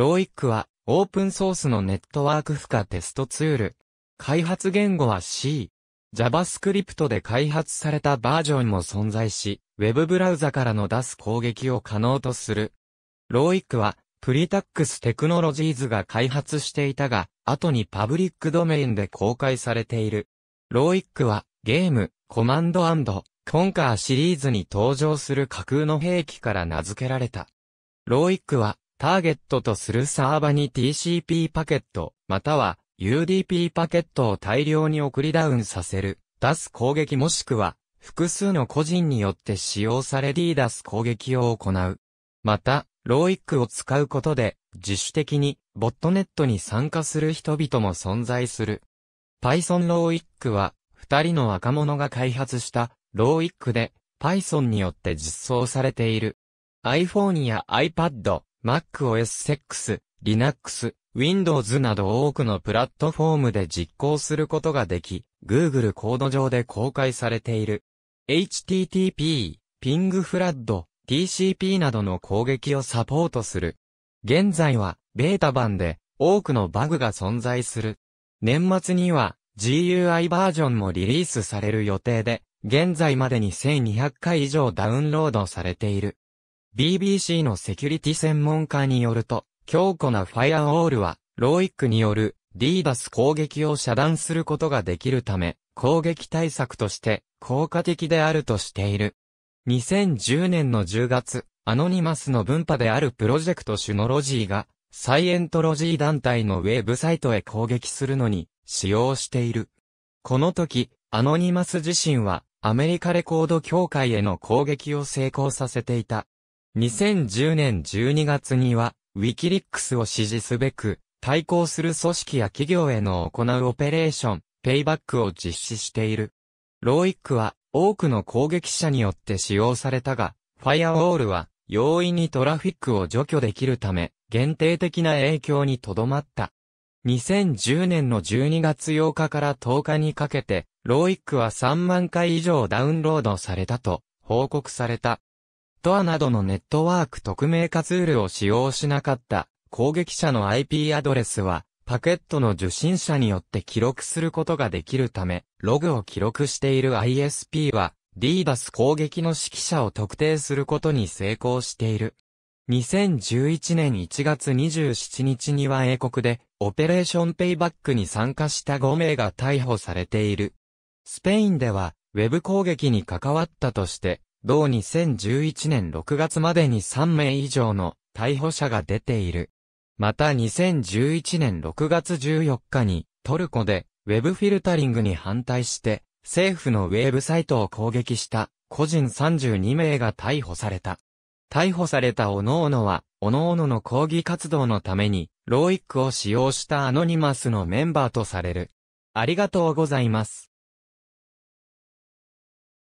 ローイックは、オープンソースのネットワーク負荷テストツール。開発言語は C。JavaScript で開発されたバージョンも存在し、Web ブラウザからの出す攻撃を可能とする。ローイックは、プリタックステクノロジーズが開発していたが、後にパブリックドメインで公開されている。ローイックは、ゲーム、コマンドコンカーシリーズに登場する架空の兵器から名付けられた。ローイックは、ターゲットとするサーバに TCP パケット、または UDP パケットを大量に送りダウンさせる、出す攻撃もしくは、複数の個人によって使用され D 出す攻撃を行う。また、ローイックを使うことで、自主的に、ボットネットに参加する人々も存在する。Python ローイックは、二人の若者が開発した、ローイックで、Python によって実装されている。iPhone や iPad、m a c o s x Linux、Windows など多くのプラットフォームで実行することができ、Google コード上で公開されている。http、p i n g f l a t tcp などの攻撃をサポートする。現在は、ベータ版で、多くのバグが存在する。年末には、GUI バージョンもリリースされる予定で、現在までに1200回以上ダウンロードされている。BBC のセキュリティ専門家によると、強固なファイアウォールは、ローイックによる DDoS 攻撃を遮断することができるため、攻撃対策として効果的であるとしている。2010年の10月、アノニマスの分派であるプロジェクトシュノロジーが、サイエントロジー団体のウェブサイトへ攻撃するのに使用している。この時、アノニマス自身はアメリカレコード協会への攻撃を成功させていた。2010年12月には、ウィキリックスを支持すべく、対抗する組織や企業への行うオペレーション、ペイバックを実施している。ローイックは、多くの攻撃者によって使用されたが、ファイアウォールは、容易にトラフィックを除去できるため、限定的な影響にとどまった。2010年の12月8日から10日にかけて、ローイックは3万回以上ダウンロードされたと報告された。トアなどのネットワーク匿名化ツールを使用しなかった攻撃者の IP アドレスはパケットの受信者によって記録することができるため、ログを記録している ISP は DDoS 攻撃の指揮者を特定することに成功している。2011年1月27日には英国でオペレーションペイバックに参加した5名が逮捕されている。スペインではウェブ攻撃に関わったとして同2011年6月までに3名以上の逮捕者が出ている。また2011年6月14日にトルコでウェブフィルタリングに反対して政府のウェブサイトを攻撃した個人32名が逮捕された。逮捕された各々は、各々の抗議活動のために、ローイックを使用したアノニマスのメンバーとされる。ありがとうございます。